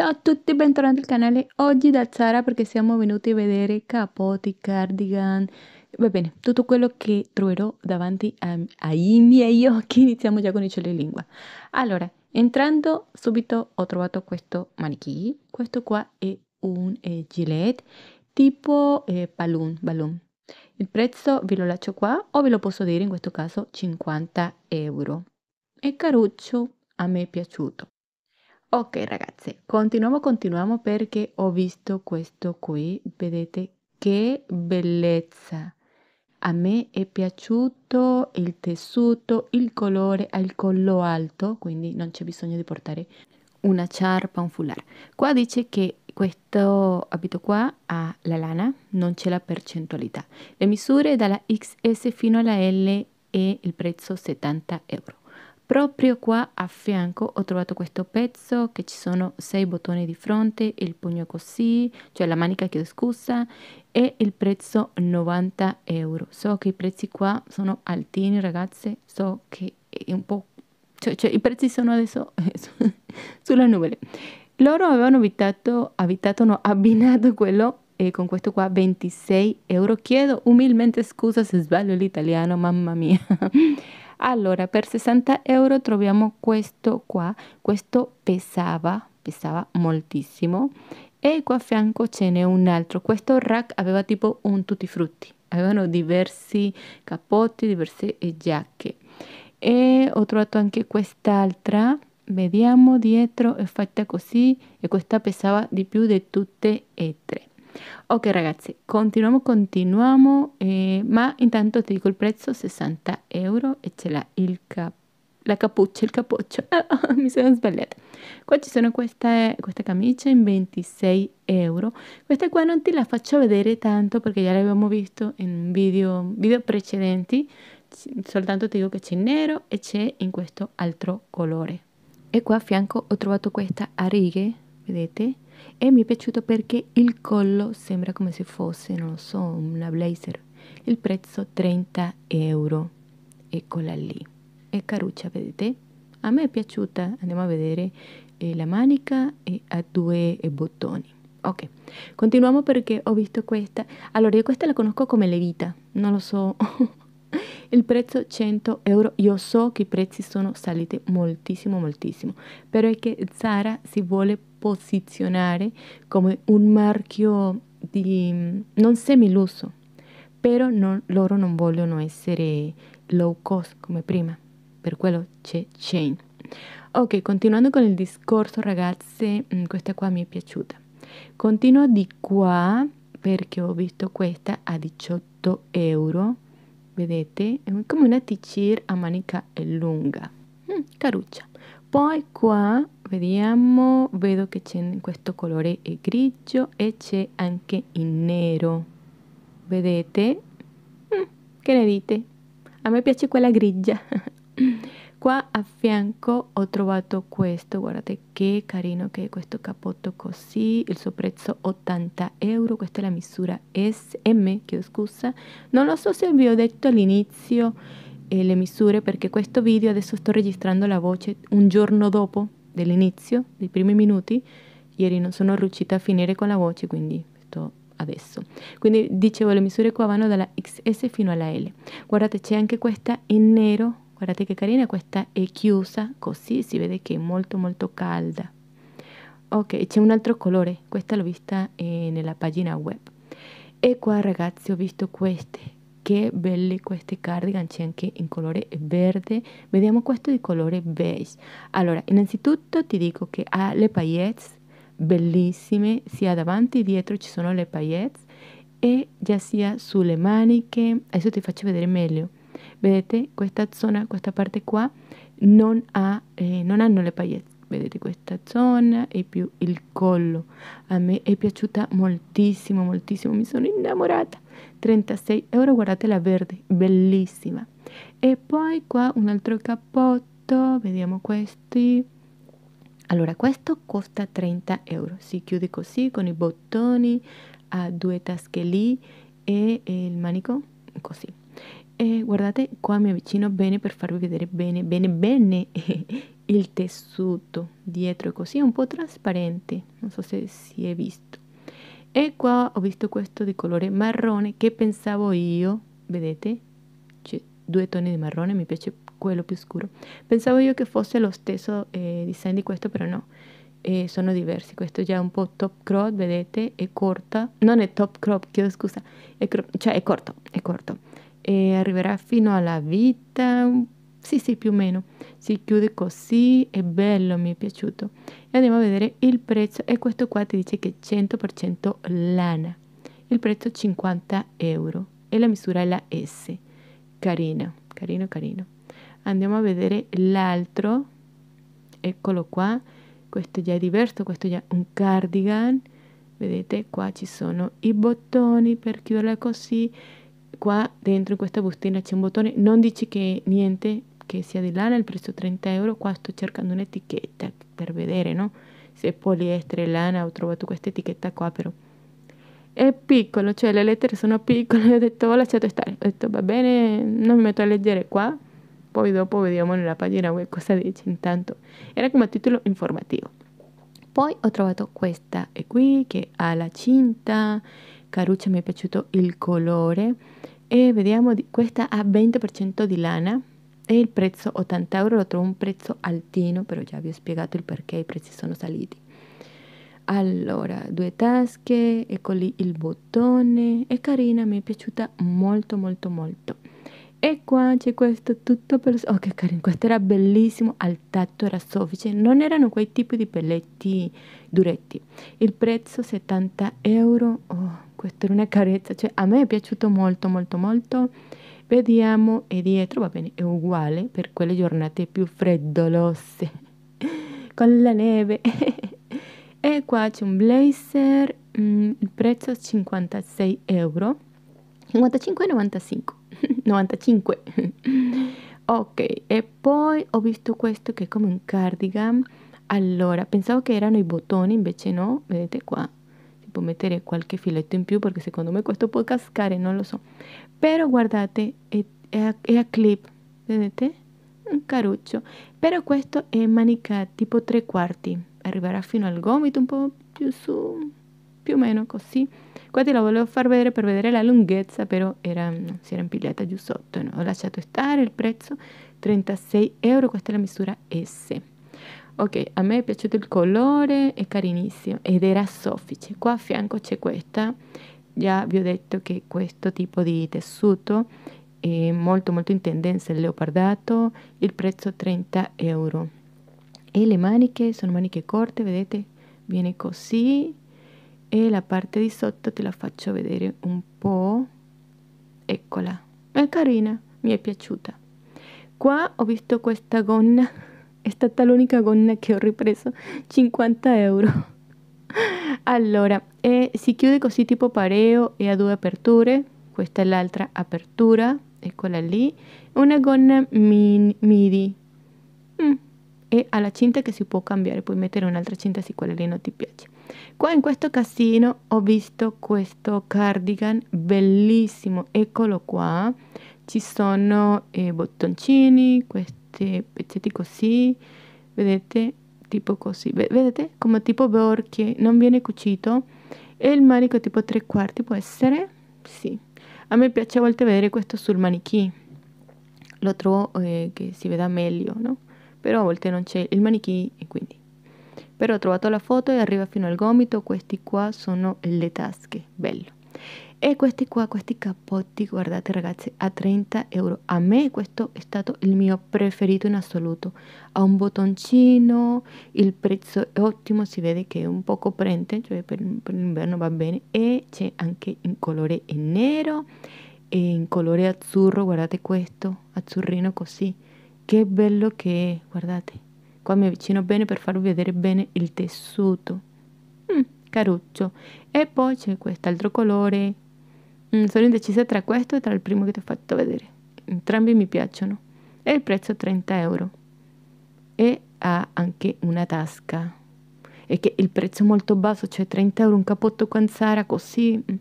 Ciao a tutti, bentornati al canale. Oggi da Zara perché siamo venuti a vedere capotti, cardigan, va bene, tutto quello che troverò davanti a, ai miei occhi. Iniziamo già con i cieli lingua. Allora, entrando subito ho trovato questo manichì. Questo qua è un eh, gilet tipo eh, balloon, balloon. Il prezzo ve lo lascio qua o ve lo posso dire in questo caso 50 euro. È caruccio, a me è piaciuto. Ok ragazze, continuiamo, continuiamo perché ho visto questo qui, vedete che bellezza. A me è piaciuto il tessuto, il colore ha il collo alto, quindi non c'è bisogno di portare una ciarpa, un foulard. Qua dice che questo abito qua ha la lana, non c'è la percentualità. Le misure dalla XS fino alla L e il prezzo 70 euro. Proprio qua a fianco ho trovato questo pezzo che ci sono sei bottoni di fronte, il pugno così, cioè la manica chiedo scusa, e il prezzo 90 euro. So che i prezzi qua sono altini ragazze, so che è un po'... cioè, cioè i prezzi sono adesso sulla nuvole. Loro avevano abitato, abitato no, abbinato quello eh, con questo qua 26 euro. Chiedo umilmente scusa se sbaglio l'italiano, mamma mia. Allora, per 60 euro troviamo questo qua, questo pesava, pesava moltissimo. E qua a fianco ce n'è un altro, questo rack aveva tipo un tutti frutti, avevano diversi capotti, diverse giacche. E ho trovato anche quest'altra, vediamo dietro, è fatta così e questa pesava di più di tutte e tre. Ok ragazzi, continuiamo, continuiamo, eh, ma intanto ti dico il prezzo, 60 euro e c'è l'ha il cap- la cappuccia, il capoccio, ah, mi sono sbagliata. Qua ci sono queste, questa, camicia in 26 euro, questa qua non ti la faccio vedere tanto perché già l'abbiamo visto in video, video precedenti, soltanto ti dico che c'è in nero e c'è in questo altro colore. E qua a fianco ho trovato questa a righe, vedete? e mi è piaciuto perché il collo sembra come se fosse, non lo so, una blazer. Il prezzo 30 euro. Eccola lì. È caruccia, vedete? A me è piaciuta. Andiamo a vedere eh, la manica e ha due eh, bottoni. Ok, continuiamo perché ho visto questa. Allora, io questa la conosco come levita, non lo so. il prezzo 100 euro io so che i prezzi sono saliti moltissimo moltissimo però è che Zara si vuole posizionare come un marchio di non semiluso però non, loro non vogliono essere low cost come prima per quello c'è chain ok continuando con il discorso ragazze mm, questa qua mi è piaciuta continuo di qua perché ho visto questa a 18 euro vedete è come una t-shirt a manica lunga mm, caruccia poi qua vediamo vedo che c'è in questo colore grigio e c'è anche in nero vedete mm, che ne dite a me piace quella grigia qua a fianco ho trovato questo guardate che carino che è questo capotto così il suo prezzo 80 euro questa è la misura SM chiedo scusa non lo so se vi ho detto all'inizio eh, le misure perché questo video adesso sto registrando la voce un giorno dopo dell'inizio dei primi minuti ieri non sono riuscita a finire con la voce quindi sto adesso. Quindi dicevo le misure qua vanno dalla XS fino alla L. Guardate c'è anche questa in nero guardate che carina questa è chiusa così si vede che è molto molto calda ok c'è un altro colore questa l'ho vista eh, nella pagina web e qua ragazzi ho visto queste che belle questi cardigan c'è anche in colore verde vediamo questo di colore beige allora innanzitutto ti dico che ha le paillettes bellissime sia davanti che dietro ci sono le paillettes e già sia sulle maniche adesso ti faccio vedere meglio vedete questa zona, questa parte qua non, ha, eh, non hanno le pagliette vedete questa zona e più il collo a me è piaciuta moltissimo moltissimo mi sono innamorata 36 euro guardate la verde bellissima e poi qua un altro cappotto vediamo questi allora questo costa 30 euro si chiude così con i bottoni ha due tasche lì e il manico così e eh, guardate qua mi avvicino bene per farvi vedere bene bene bene il tessuto dietro è così un po' trasparente non so se si è visto e qua ho visto questo di colore marrone che pensavo io vedete c'è due toni di marrone mi piace quello più scuro pensavo io che fosse lo stesso eh, design di questo però no eh, sono diversi questo è già un po' top crop vedete è corta non è top crop chiedo scusa è cioè è corto è corto e arriverà fino alla vita, sì sì più o meno, si chiude così, è bello, mi è piaciuto. E andiamo a vedere il prezzo e questo qua ti dice che è 100% lana, il prezzo 50 euro e la misura è la S, carino, carino, carino. Andiamo a vedere l'altro, eccolo qua, questo già è diverso, questo già è un cardigan, vedete qua ci sono i bottoni per chiuderla così qua dentro in questa bustina c'è un bottone, non dici che niente, che sia di lana, il prezzo 30 euro, qua sto cercando un'etichetta per vedere, no? Se poliestere, lana, ho trovato questa etichetta qua però. È piccolo, cioè le lettere sono piccole, ho detto ho lasciato stare, ho detto va bene, non mi metto a leggere qua, poi dopo vediamo nella pagina web cosa dice intanto. Era come titolo informativo. Poi ho trovato questa e qui che ha la cinta, Caruccia mi è piaciuto il colore e vediamo questa ha 20% di lana e il prezzo 80 euro lo trovo un prezzo altino però già vi ho spiegato il perché i prezzi sono saliti allora due tasche ecco lì il bottone è carina mi è piaciuta molto molto molto e qua c'è questo tutto per oh che carino questo era bellissimo al tatto era soffice non erano quei tipi di pelletti duretti il prezzo 70 euro oh questo era una carezza, cioè a me è piaciuto molto molto molto. Vediamo e dietro, va bene, è uguale per quelle giornate più freddolose, con la neve. e qua c'è un blazer, mm, il prezzo 56 euro, 55,95. 95. ok, e poi ho visto questo che è come un cardigan. Allora, pensavo che erano i bottoni, invece no, vedete qua, può mettere qualche filetto in più perché secondo me questo può cascare, non lo so. Però guardate, è, è, a, è a clip, vedete? Un caruccio. Però questo è eh, manica tipo tre quarti, arriverà fino al gomito un po' più su, più o meno così. Qua te lo volevo far vedere per vedere la lunghezza, però era, si era impigliata giù sotto. No? Ho lasciato stare il prezzo, 36 euro, questa è la misura S ok, a me è piaciuto il colore, è carinissimo ed era soffice. Qua a fianco c'è questa, già vi ho detto che questo tipo di tessuto è molto molto in tendenza, il leopardato, il prezzo 30 euro. E le maniche sono maniche corte, vedete, viene così e la parte di sotto te la faccio vedere un po'. Eccola, è carina, mi è piaciuta. Qua ho visto questa gonna è stata l'unica gonna che ho ripreso, 50 euro. Allora, eh, si chiude così tipo pareo e ha due aperture, questa è l'altra apertura, eccola lì, una gonna min- midi mm. e alla cinta che si può cambiare, puoi mettere un'altra cinta se quella lì non ti piace. Qua in questo casino ho visto questo cardigan bellissimo, eccolo qua, ci sono eh, bottoncini, questo pezzetti, pezzetti così, vedete, tipo così, vedete come tipo che non viene cucito e il manico tipo tre quarti può essere, sì. A me piace a volte vedere questo sul manichì, lo trovo eh, che si veda meglio, no? Però a volte non c'è il manichì e quindi... Però ho trovato la foto e arriva fino al gomito, questi qua sono le tasche, bello. E questi qua, questi cappotti, guardate ragazzi, a 30 euro. A me questo è stato il mio preferito in assoluto. Ha un bottoncino, il prezzo è ottimo, si vede che è un poco prente, cioè per, per l'inverno va bene. E c'è anche in colore in nero e in colore azzurro, guardate questo, azzurrino così. Che bello che è, guardate. Qua mi avvicino bene per farvi vedere bene il tessuto. Mm, caruccio. E poi c'è quest'altro colore Mm, sono indecisa tra questo e tra il primo che ti ho fatto vedere. Entrambi mi piacciono. E il prezzo è 30 euro. E ha anche una tasca. E che il prezzo è molto basso, cioè 30 euro un capotto con Quanzara così. Mm,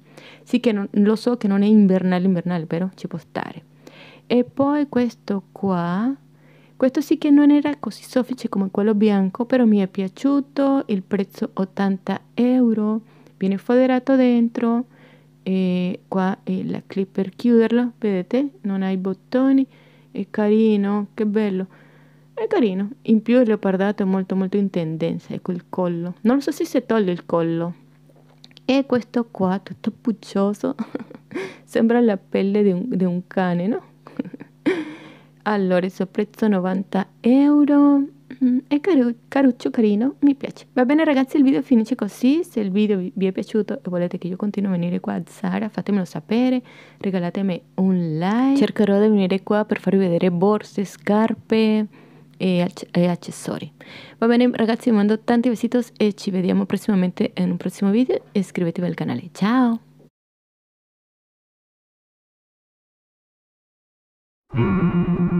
sì che non, lo so che non è invernale, invernale, però ci può stare. E poi questo qua, questo sì che non era così soffice come quello bianco, però mi è piaciuto, il prezzo 80 euro, viene foderato dentro e qua è la clip per chiuderla vedete non ha i bottoni è carino che bello è carino in più il leopardato è molto molto in tendenza ecco il collo non so se si toglie il collo e questo qua tutto puccioso sembra la pelle di un, di un cane no allora il suo prezzo 90 euro Mm, è caru- caruccio, carino, mi piace. Va bene ragazzi, il video finisce così. Se il video vi è piaciuto e volete che io continui a venire qua a Zara, fatemelo sapere, regalatemi un like. Cercherò di venire qua per farvi vedere borse, scarpe e, ac- e accessori. Va bene ragazzi, vi mando tanti besitos e ci vediamo prossimamente in un prossimo video. Iscrivetevi al canale. Ciao! Mm-hmm.